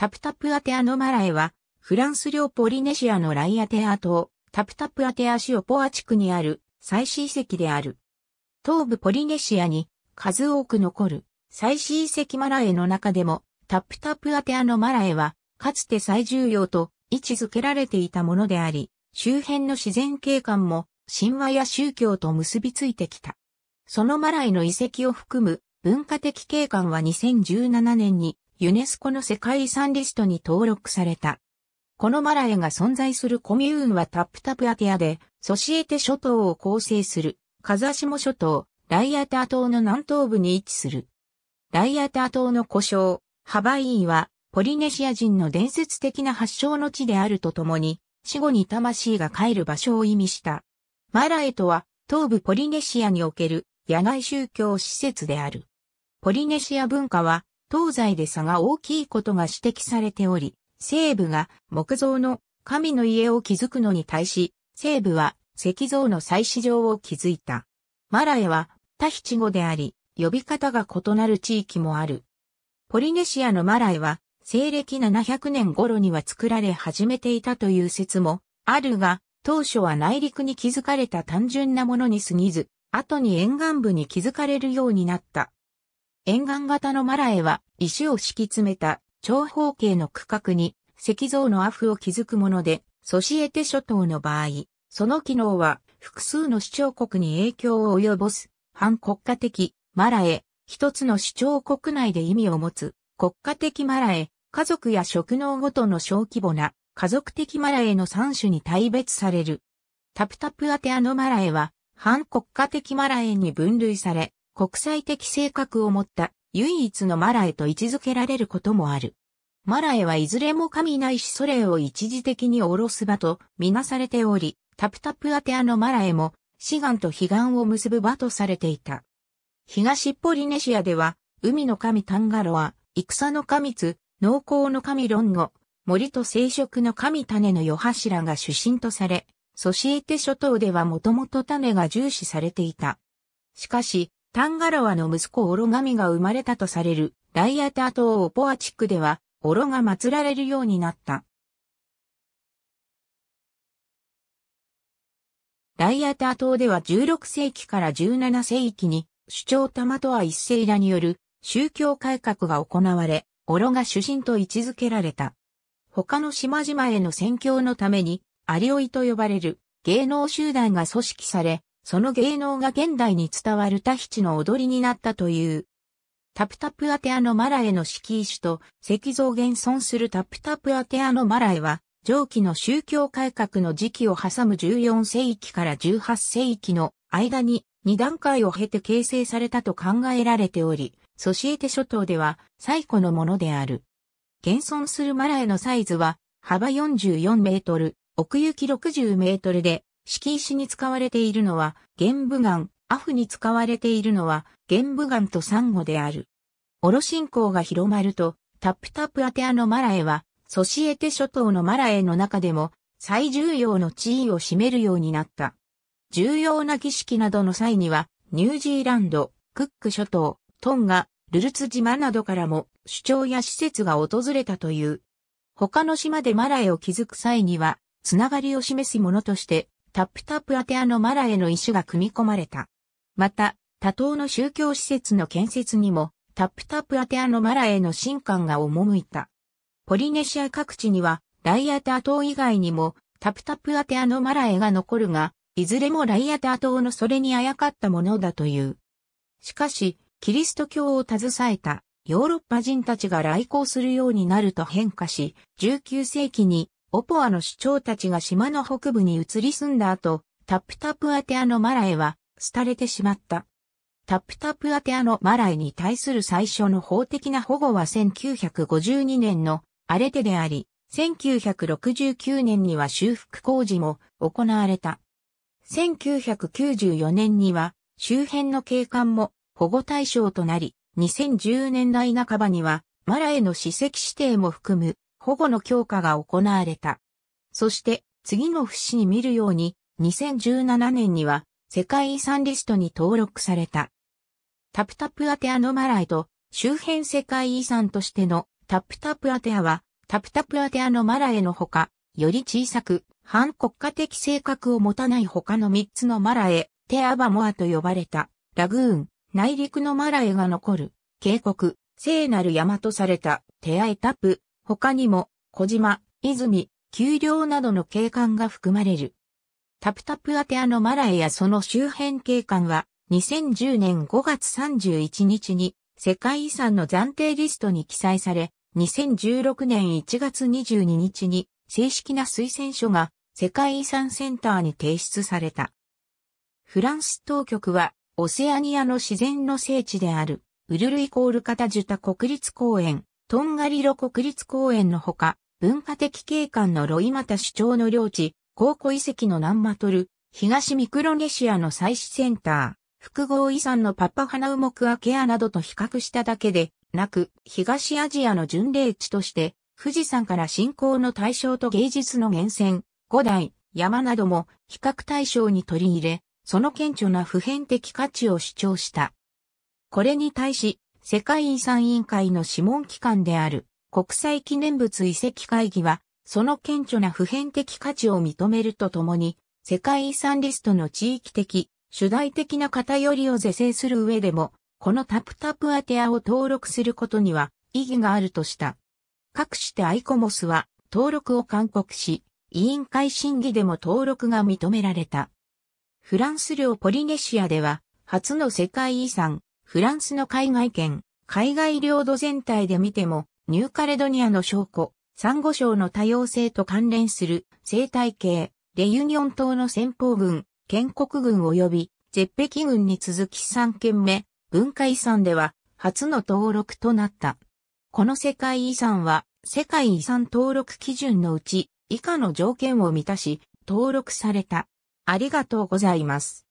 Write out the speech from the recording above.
タプタプアテアノマラエは、フランス領ポリネシアのライアテア島、タプタプアテアシオポア地区にある祭祀遺跡である。東部ポリネシアに数多く残る祭祀遺跡マラエの中でも、タプタプアテアノマラエは、かつて最重要と位置づけられていたものであり、周辺の自然景観も神話や宗教と結びついてきた。そのマラエの遺跡を含む文化的景観は2017年にユネスコの世界遺産リストに登録された。このマラエが存在するコミューンはタップタプアティアで、ソシエテ諸島を構成する、カザシモ諸島、ライアター島の南東部に位置する。ライアター島の故障、ハバイーは、ポリネシア人の伝説的な発祥の地であるとともに、死後に魂が帰る場所を意味した。マラエとは、東部ポリネシアにおける野外宗教施設である。ポリネシア文化は東西で差が大きいことが指摘されており、西部が木造の神の家を築くのに対し、西部は石像の祭祀場を築いた。マラエは多七語であり、呼び方が異なる地域もある。ポリネシアのマラエは西暦700年頃には作られ始めていたという説もあるが、当初は内陸に築かれた単純なものに過ぎず、後に沿岸部に築かれるようになった沿岸型のマラエは石を敷き詰めた長方形の区画に石像のアフを築くもので、ソシエテ諸島の場合、その機能は複数の主張国に影響を及ぼす反国家的マラエ、一つの主張国内で意味を持つ国家的マラエ、家族や職能ごとの小規模な家族的マラエの3種に大別される。タプタプアテアのマラエは反国家的マラエに分類され、国際的性格を持った唯一のマラエと位置づけられることもある。マラエはいずれも神ないしソレを一時的におろす場とみなされており、タプタプアテアのマラエも死岸と悲願を結ぶ場とされていた。東ポリネシアでは、海の神タンガロア、戦の神津、農耕の神ロンゴ、森と生殖の神種の夜柱が主神とされ、ソシエテ諸島ではもともと種が重視されていた。しかし、タンガロワの息子オロガミが生まれたとされるダイアター島オポア地区では、オロが祀られるようになった。ダイアター島では16世紀から17世紀に、主張玉とは一世らによる宗教改革が行われ、オロが主神と位置づけられた。他の島々への宣教のために、アリオイと呼ばれる芸能集団が組織され、その芸能が現代に伝わるタヒチの踊りになったという。タプタプアテアのマラエの敷石と石像現存するタプタプアテアのマラエは、上記の宗教改革の時期を挟む14世紀から18世紀の間に2段階を経て形成されたと考えられており、ソシエテ諸島では最古のものである。現存するマラエのサイズは幅44メートル、奥行き60メートルで、敷石に使われているのは、玄武岩、アフに使われているのは、玄武岩とサンゴである。オロ信仰が広まると、タップタップアテアのマラエは、ソシエテ諸島のマラエの中でも、最重要の地位を占めるようになった。重要な儀式などの際には、ニュージーランド、クック諸島、トンガ、ルルツ島などからも主張や施設が訪れたという。他の島でマラエを築く際には、つながりを示すものとして、タプタプアテアのマラへの石が組み込まれた。また、多党の宗教施設の建設にも、タプタプアテアのマラへの神官が赴いた。ポリネシア各地には、ライアター島以外にも、タプタプアテアのマラエが残るが、いずれもライアター島のそれにあやかったものだという。しかし、キリスト教を携えたヨーロッパ人たちが来航するようになると変化し、19世紀にオポアの首長たちが島の北部に移り住んだ後、タプタプアテアのマラエは、廃れてしまった。タプタプアテアのマライに対する最初の法的な保護は1952年の荒れてであり、1969年には修復工事も行われた。1994年には周辺の景観も保護対象となり、2010年代半ばにはマライの史跡指定も含む保護の強化が行われた。そして、次の節に見るように、2017年には、世界遺産リストに登録された。タプタプアテアのマライと、周辺世界遺産としてのタプタプアテアは、タプタプアテアのマラエのほか、より小さく、反国家的性格を持たない他の3つのマラエ、テアバモアと呼ばれた、ラグーン、内陸のマラエが残る、渓谷、聖なる山とされた、テアエタプ、他にも、小島、泉、丘陵などの景観が含まれる。タプタプアテアのマラエやその周辺景観は、2010年5月31日に世界遺産の暫定リストに記載され、2016年1月22日に正式な推薦書が世界遺産センターに提出された。フランス当局はオセアニアの自然の聖地であるウルルイコールカタジュタ国立公園トンガリロ国立公園のほか、文化的景観のロイマタ主張の領地、高古遺跡のナンマトル、東ミクロネシアの祭祀センター、複合遺産のパッパハナウモクアケアなどと比較しただけで、なく、東アジアの巡礼地として、富士山から信仰の対象と芸術の源泉、古代、山なども比較対象に取り入れ、その顕著な普遍的価値を主張した。これに対し、世界遺産委員会の諮問機関である国際記念物遺跡会議は、その顕著な普遍的価値を認めるとともに、世界遺産リストの地域的、主題的な偏りを是正する上でも、このタプタプアテアを登録することには意義があるとした。かくしてアイコモスは登録を勧告し、委員会審議でも登録が認められた。フランス領ポリネシアでは、初の世界遺産、フランスの海外圏、海外領土全体で見ても、ニューカレドニアの証拠、サンゴ礁の多様性と関連する生態系、レユニオン島の先方軍、建国軍及び、絶壁軍に続き3件目、文化遺産では、初の登録となった。この世界遺産は、世界遺産登録基準のうち、以下の条件を満たし、登録された。ありがとうございます。